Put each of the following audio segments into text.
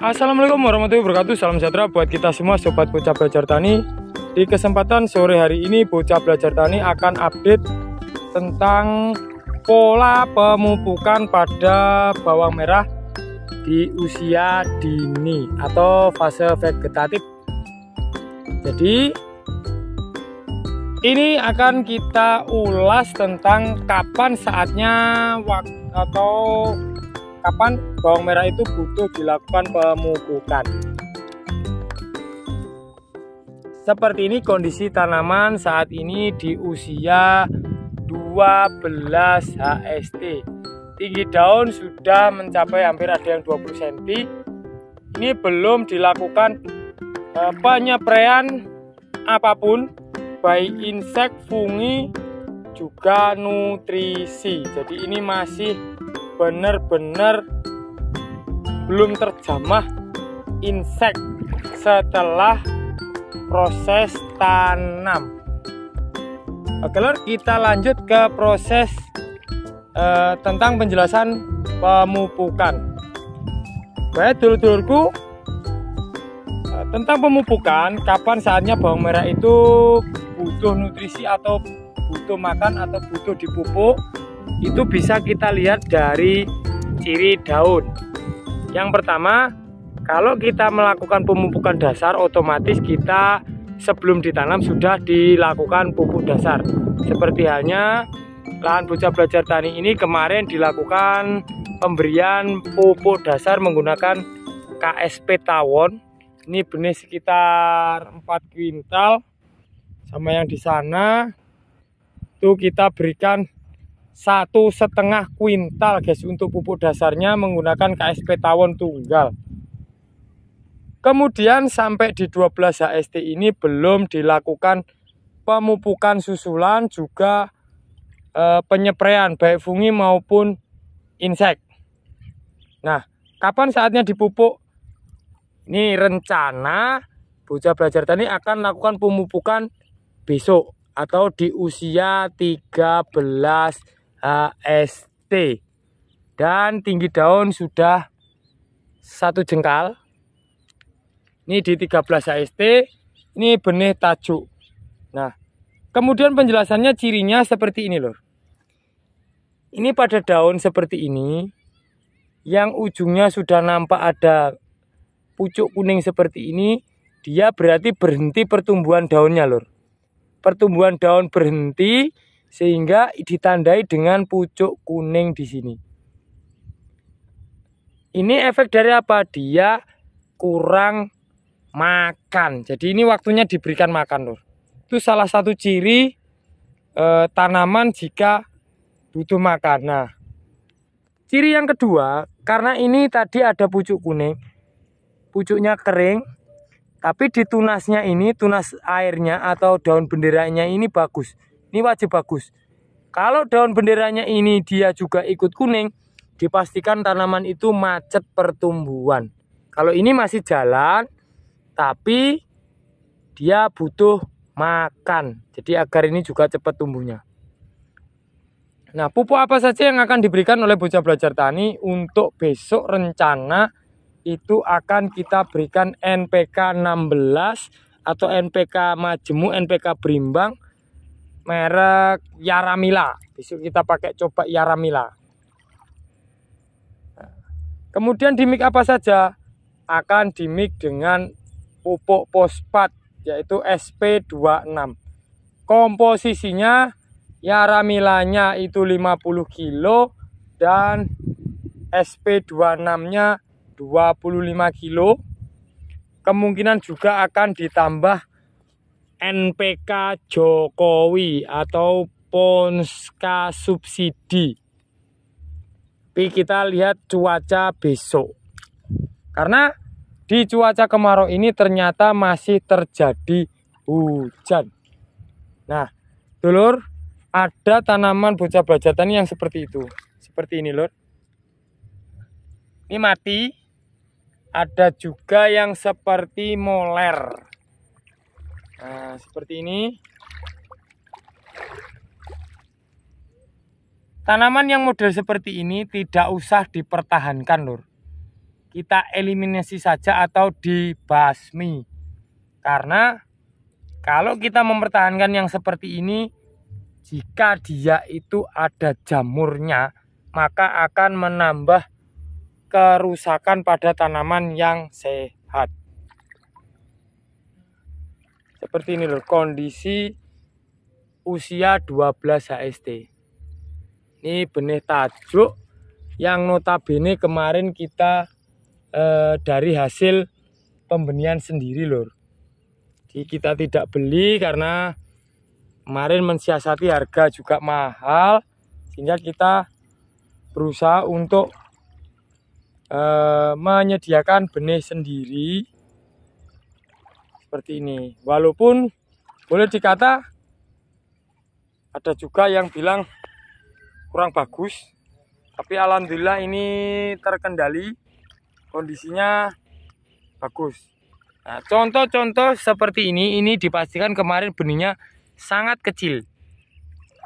Assalamualaikum warahmatullahi wabarakatuh Salam sejahtera buat kita semua Sobat Bocah Belajar Tani Di kesempatan sore hari ini Bocah Belajar Tani akan update Tentang pola pemupukan pada bawang merah Di usia dini Atau fase vegetatif Jadi ini akan kita ulas tentang kapan saatnya waktu atau kapan bawang merah itu butuh dilakukan pemupukan. Seperti ini kondisi tanaman saat ini di usia 12 HST. Tinggi daun sudah mencapai hampir ada yang 20 cm. Ini belum dilakukan e, penyepraian apapun baik insek, fungi juga nutrisi. Jadi ini masih benar-benar belum terjamah insek setelah proses tanam. Oke lor, kita lanjut ke proses eh, tentang penjelasan pemupukan. Baik dulur-dulurku, eh, tentang pemupukan, kapan saatnya bawang merah itu butuh nutrisi atau butuh makan atau butuh dipupuk itu bisa kita lihat dari ciri daun. Yang pertama, kalau kita melakukan pemupukan dasar, otomatis kita sebelum ditanam sudah dilakukan pupuk dasar. Seperti halnya lahan bocah belajar tani ini kemarin dilakukan pemberian pupuk dasar menggunakan KSP tawon. Ini benih sekitar 4 quintal sama yang di sana itu kita berikan satu setengah kuintal guys untuk pupuk dasarnya menggunakan KSP tawon tunggal kemudian sampai di 12 HST ini belum dilakukan pemupukan susulan juga e, eh, penyepraian baik fungi maupun insek nah kapan saatnya dipupuk ini rencana bocah belajar tani akan lakukan pemupukan besok atau di usia 13 HST dan tinggi daun sudah satu jengkal ini di 13 HST ini benih tajuk nah kemudian penjelasannya cirinya seperti ini lor. ini pada daun seperti ini yang ujungnya sudah nampak ada pucuk kuning seperti ini dia berarti berhenti pertumbuhan daunnya lor pertumbuhan daun berhenti sehingga ditandai dengan pucuk kuning di sini. Ini efek dari apa? Dia kurang makan. Jadi ini waktunya diberikan makan, Lur. Itu salah satu ciri e, tanaman jika butuh makan. Nah, ciri yang kedua, karena ini tadi ada pucuk kuning, pucuknya kering, tapi di tunasnya ini, tunas airnya atau daun benderanya ini bagus ini wajib bagus. Kalau daun benderanya ini dia juga ikut kuning, dipastikan tanaman itu macet pertumbuhan. Kalau ini masih jalan, tapi dia butuh makan. Jadi agar ini juga cepat tumbuhnya. Nah, pupuk apa saja yang akan diberikan oleh bocah belajar tani untuk besok rencana itu akan kita berikan NPK 16 atau NPK majemuk, NPK berimbang merek Yaramila. Besok kita pakai coba Yaramila. Kemudian di mic apa saja? Akan di mic dengan pupuk pospat yaitu SP26. Komposisinya Yaramilanya itu 50 kilo dan SP26-nya 25 kilo. Kemungkinan juga akan ditambah NPK Jokowi atau Ponska subsidi. Tapi kita lihat cuaca besok. Karena di cuaca kemarau ini ternyata masih terjadi hujan. Nah, dulur, ada tanaman bocah belajatan yang seperti itu. Seperti ini, lur. Ini mati. Ada juga yang seperti moler. Nah, seperti ini. Tanaman yang model seperti ini tidak usah dipertahankan, Lur. Kita eliminasi saja atau dibasmi. Karena kalau kita mempertahankan yang seperti ini, jika dia itu ada jamurnya, maka akan menambah kerusakan pada tanaman yang sehat seperti ini loh kondisi usia 12 HST ini benih tajuk yang notabene kemarin kita e, dari hasil pembenihan sendiri lor jadi kita tidak beli karena kemarin mensiasati harga juga mahal sehingga kita berusaha untuk e, menyediakan benih sendiri seperti ini. Walaupun boleh dikata ada juga yang bilang kurang bagus, tapi alhamdulillah ini terkendali kondisinya bagus. contoh contoh-contoh seperti ini ini dipastikan kemarin benihnya sangat kecil.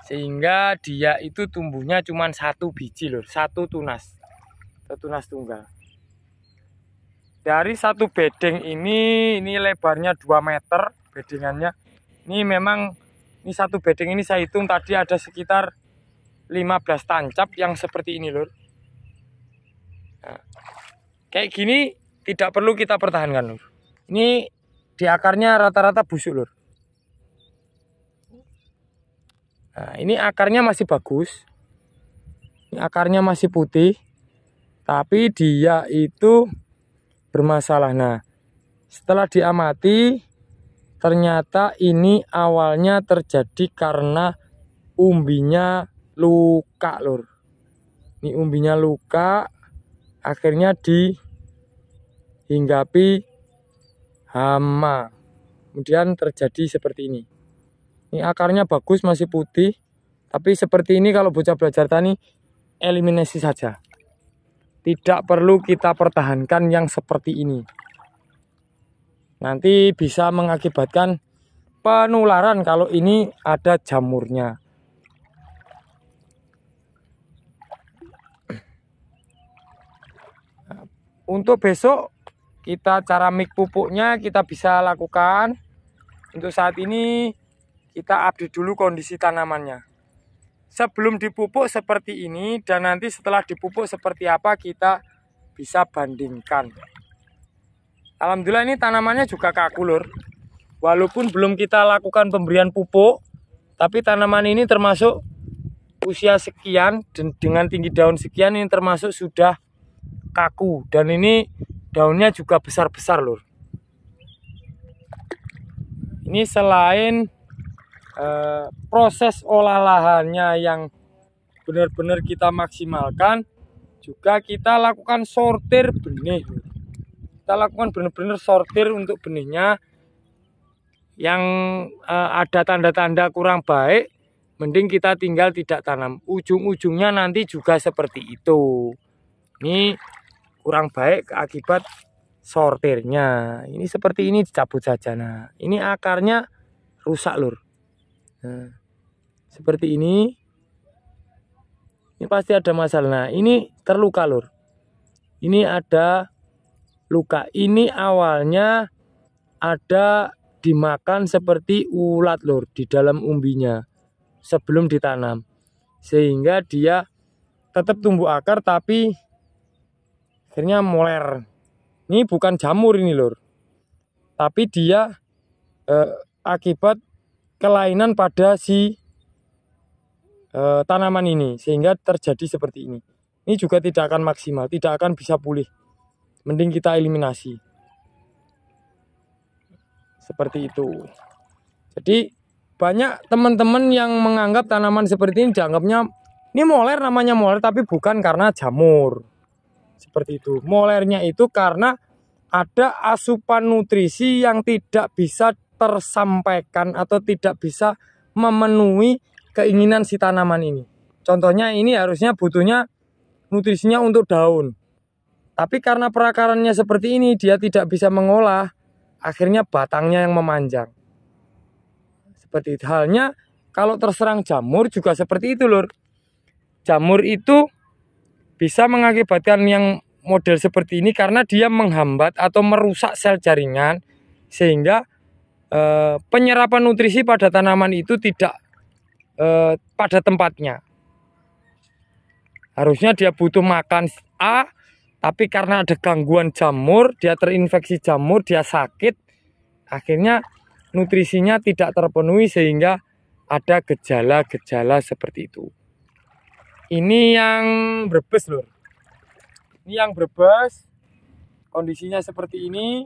Sehingga dia itu tumbuhnya cuma satu biji loh, satu tunas. Satu tunas tunggal dari satu bedeng ini ini lebarnya 2 meter bedengannya ini memang ini satu bedeng ini saya hitung tadi ada sekitar 15 tancap yang seperti ini lur nah, kayak gini tidak perlu kita pertahankan lur ini di akarnya rata-rata busuk lur nah ini akarnya masih bagus ini akarnya masih putih tapi dia itu bermasalah. Nah, setelah diamati ternyata ini awalnya terjadi karena umbinya luka, Lur. Ini umbinya luka akhirnya dihinggapi hama. Kemudian terjadi seperti ini. Ini akarnya bagus masih putih, tapi seperti ini kalau bocah belajar tani eliminasi saja tidak perlu kita pertahankan yang seperti ini nanti bisa mengakibatkan penularan kalau ini ada jamurnya untuk besok kita cara mik pupuknya kita bisa lakukan untuk saat ini kita update dulu kondisi tanamannya sebelum dipupuk seperti ini dan nanti setelah dipupuk seperti apa kita bisa bandingkan. Alhamdulillah ini tanamannya juga kaku lur. Walaupun belum kita lakukan pemberian pupuk, tapi tanaman ini termasuk usia sekian dan dengan tinggi daun sekian ini termasuk sudah kaku dan ini daunnya juga besar-besar lur. Ini selain Eh, proses olah lahannya yang benar-benar kita maksimalkan juga kita lakukan sortir benih kita lakukan benar-benar sortir untuk benihnya yang uh, ada tanda-tanda kurang baik mending kita tinggal tidak tanam ujung-ujungnya nanti juga seperti itu ini kurang baik akibat sortirnya ini seperti ini dicabut saja nah ini akarnya rusak lur Nah, seperti ini. Ini pasti ada masalah. Nah, ini terluka, Lur. Ini ada luka. Ini awalnya ada dimakan seperti ulat, Lur, di dalam umbinya sebelum ditanam. Sehingga dia tetap tumbuh akar tapi akhirnya moler. Ini bukan jamur ini, Lur. Tapi dia eh, akibat kelainan pada si e, tanaman ini sehingga terjadi seperti ini. Ini juga tidak akan maksimal, tidak akan bisa pulih. Mending kita eliminasi. Seperti itu. Jadi banyak teman-teman yang menganggap tanaman seperti ini dianggapnya ini moler namanya moler tapi bukan karena jamur. Seperti itu. Molernya itu karena ada asupan nutrisi yang tidak bisa tersampaikan atau tidak bisa memenuhi keinginan si tanaman ini. Contohnya ini harusnya butuhnya nutrisinya untuk daun. Tapi karena perakarannya seperti ini dia tidak bisa mengolah, akhirnya batangnya yang memanjang. Seperti halnya kalau terserang jamur juga seperti itu, Lur. Jamur itu bisa mengakibatkan yang model seperti ini karena dia menghambat atau merusak sel jaringan sehingga Eh, penyerapan nutrisi pada tanaman itu tidak eh, pada tempatnya. Harusnya dia butuh makan A, tapi karena ada gangguan jamur, dia terinfeksi jamur, dia sakit, akhirnya nutrisinya tidak terpenuhi sehingga ada gejala-gejala seperti itu. Ini yang berbes lur. Ini yang berbes. Kondisinya seperti ini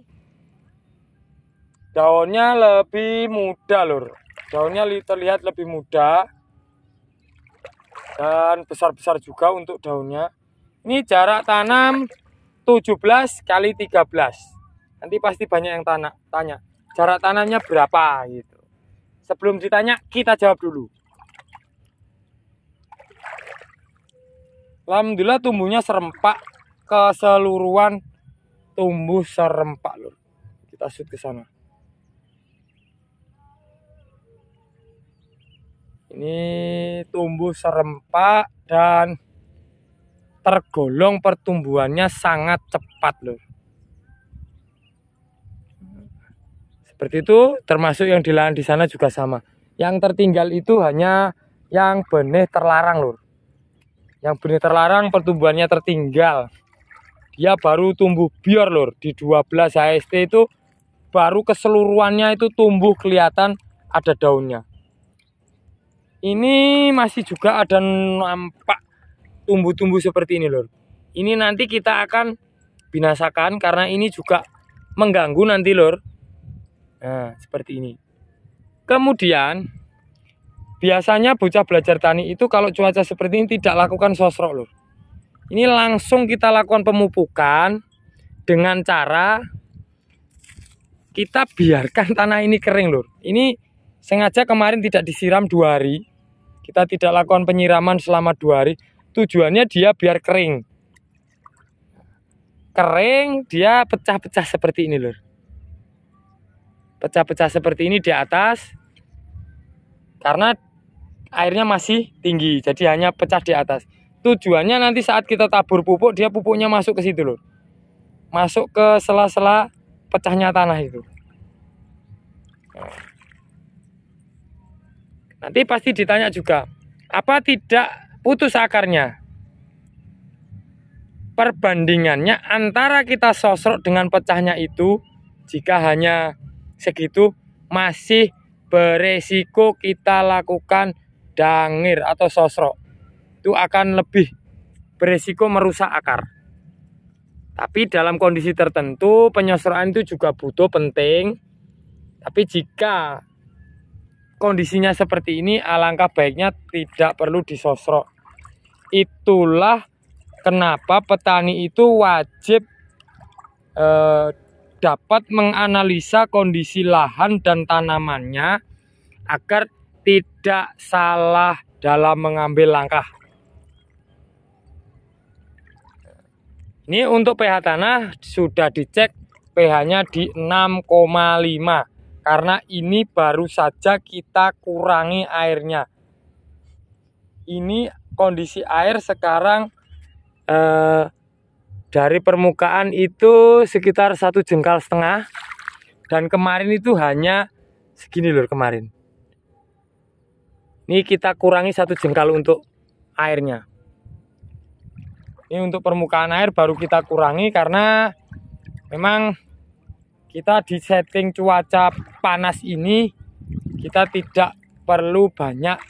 daunnya lebih muda lur daunnya terlihat lebih muda dan besar-besar juga untuk daunnya ini jarak tanam 17 kali 13 nanti pasti banyak yang tanya, tanya jarak tanamnya berapa gitu sebelum ditanya kita jawab dulu Alhamdulillah tumbuhnya serempak keseluruhan tumbuh serempak lur kita shoot ke sana Ini tumbuh serempak dan tergolong pertumbuhannya sangat cepat loh. Seperti itu termasuk yang di lahan di sana juga sama. Yang tertinggal itu hanya yang benih terlarang loh. Yang benih terlarang pertumbuhannya tertinggal. Dia baru tumbuh biar loh di 12 HST itu baru keseluruhannya itu tumbuh kelihatan ada daunnya ini masih juga ada nampak tumbuh-tumbuh seperti ini lor ini nanti kita akan binasakan karena ini juga mengganggu nanti lor nah seperti ini kemudian biasanya bocah belajar tani itu kalau cuaca seperti ini tidak lakukan sosro lor ini langsung kita lakukan pemupukan dengan cara kita biarkan tanah ini kering lor ini sengaja kemarin tidak disiram dua hari kita tidak lakukan penyiraman selama dua hari tujuannya dia biar kering kering dia pecah-pecah seperti ini lur pecah-pecah seperti ini di atas karena airnya masih tinggi jadi hanya pecah di atas tujuannya nanti saat kita tabur pupuk dia pupuknya masuk ke situ lur masuk ke sela-sela pecahnya tanah itu you. Nanti pasti ditanya juga, apa tidak putus akarnya? Perbandingannya antara kita sosrok dengan pecahnya itu, jika hanya segitu, masih beresiko kita lakukan dangir atau sosrok. Itu akan lebih beresiko merusak akar. Tapi dalam kondisi tertentu penyosroan itu juga butuh penting. Tapi jika kondisinya seperti ini alangkah baiknya tidak perlu disosrok. Itulah kenapa petani itu wajib eh, dapat menganalisa kondisi lahan dan tanamannya agar tidak salah dalam mengambil langkah. Ini untuk pH tanah sudah dicek pH-nya di 6,5 karena ini baru saja kita kurangi airnya. Ini kondisi air sekarang eh, dari permukaan itu sekitar satu jengkal setengah dan kemarin itu hanya segini lur kemarin. Ini kita kurangi satu jengkal untuk airnya. Ini untuk permukaan air baru kita kurangi karena memang kita di setting cuaca panas ini kita tidak perlu banyak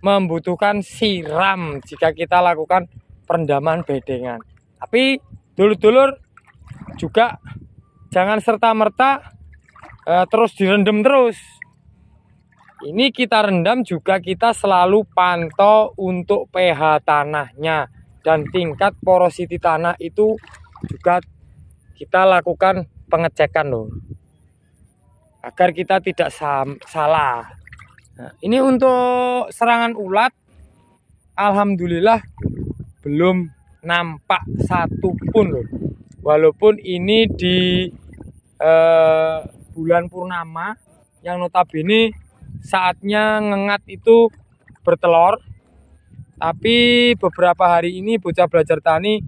membutuhkan siram jika kita lakukan perendaman bedengan. Tapi dulur-dulur juga jangan serta-merta e, terus direndam terus. Ini kita rendam juga kita selalu pantau untuk pH tanahnya dan tingkat porositi tanah itu juga kita lakukan pengecekan loh agar kita tidak salah nah, ini untuk serangan ulat Alhamdulillah belum nampak satupun loh walaupun ini di eh, bulan purnama yang notabene saatnya ngengat itu bertelur tapi beberapa hari ini bocah belajar tani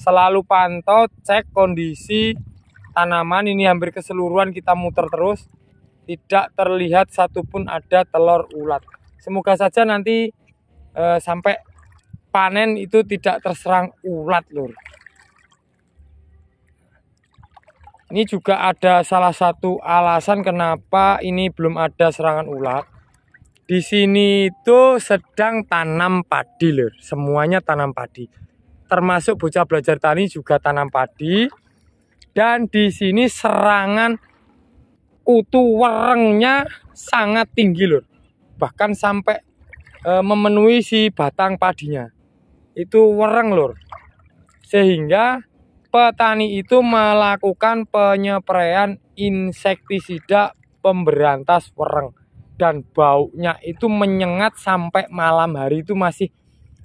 selalu pantau cek kondisi tanaman ini hampir keseluruhan kita muter terus tidak terlihat satupun ada telur ulat semoga saja nanti e, sampai panen itu tidak terserang ulat lur ini juga ada salah satu alasan kenapa ini belum ada serangan ulat di sini itu sedang tanam padi lur semuanya tanam padi termasuk bocah belajar tani juga tanam padi dan di sini serangan kutu werengnya sangat tinggi lur bahkan sampai e, memenuhi si batang padinya itu wereng lur sehingga petani itu melakukan penyepraian insektisida pemberantas wereng dan baunya itu menyengat sampai malam hari itu masih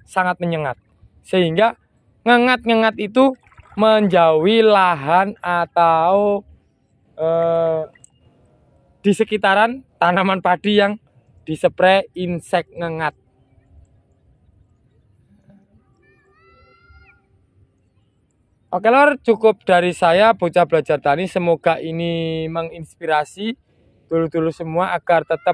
sangat menyengat sehingga ngengat-ngengat itu menjauhi lahan atau eh, di sekitaran tanaman padi yang disepray insek ngengat. Oke lor, cukup dari saya bocah belajar tani. Semoga ini menginspirasi dulu-dulu semua agar tetap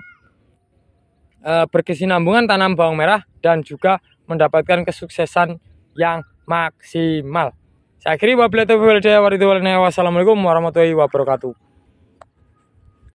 e, berkesinambungan tanam bawang merah dan juga mendapatkan kesuksesan yang maksimal. Saya akhiri wabillahi taufiq wal hidayah. Wassalamualaikum warahmatullahi wabarakatuh.